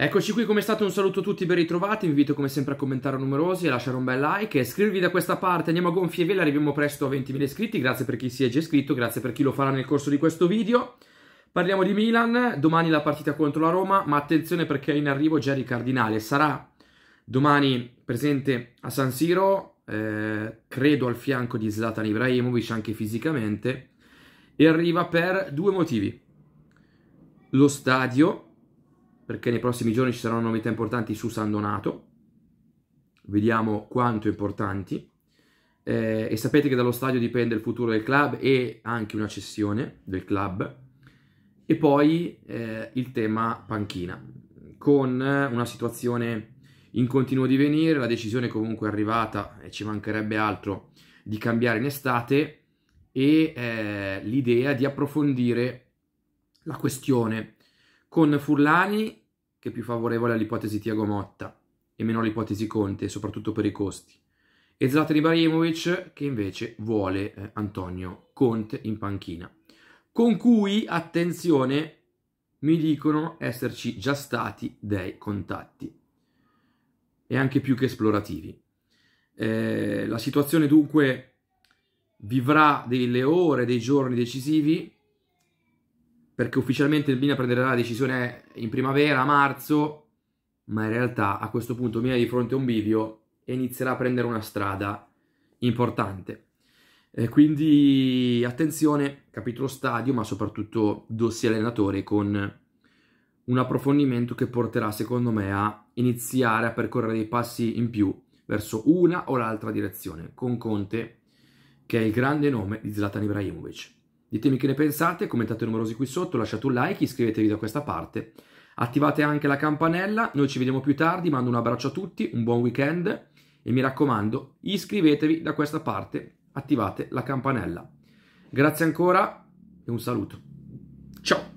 Eccoci qui come state, un saluto a tutti, ben ritrovati, vi invito come sempre a commentare numerosi e lasciare un bel like e iscrivervi da questa parte, andiamo a gonfie vele, arriviamo presto a 20.000 iscritti, grazie per chi si è già iscritto, grazie per chi lo farà nel corso di questo video. Parliamo di Milan, domani la partita contro la Roma, ma attenzione perché è in arrivo Jerry Cardinale, sarà domani presente a San Siro, eh, credo al fianco di Zlatan Ibrahimovic anche fisicamente, e arriva per due motivi. Lo stadio perché nei prossimi giorni ci saranno novità importanti su San Donato, vediamo quanto importanti, eh, e sapete che dallo stadio dipende il futuro del club e anche una cessione del club, e poi eh, il tema panchina, con una situazione in continuo divenire, la decisione comunque è arrivata e ci mancherebbe altro di cambiare in estate e eh, l'idea di approfondire la questione con Furlani che è più favorevole all'ipotesi Tiago Motta e meno all'ipotesi Conte, soprattutto per i costi, e Zlatan Ibrahimovic che invece vuole eh, Antonio Conte in panchina, con cui, attenzione, mi dicono esserci già stati dei contatti e anche più che esplorativi. Eh, la situazione dunque vivrà delle ore, dei giorni decisivi perché ufficialmente il Milan prenderà la decisione in primavera, marzo, ma in realtà a questo punto Milan è di fronte a un bivio e inizierà a prendere una strada importante. Eh, quindi attenzione, capitolo stadio, ma soprattutto dossier allenatore con un approfondimento che porterà secondo me a iniziare a percorrere dei passi in più verso una o l'altra direzione con Conte che è il grande nome di Zlatan Ibrahimovic. Ditemi che ne pensate, commentate numerosi qui sotto, lasciate un like, iscrivetevi da questa parte, attivate anche la campanella, noi ci vediamo più tardi, mando un abbraccio a tutti, un buon weekend e mi raccomando iscrivetevi da questa parte, attivate la campanella. Grazie ancora e un saluto. Ciao!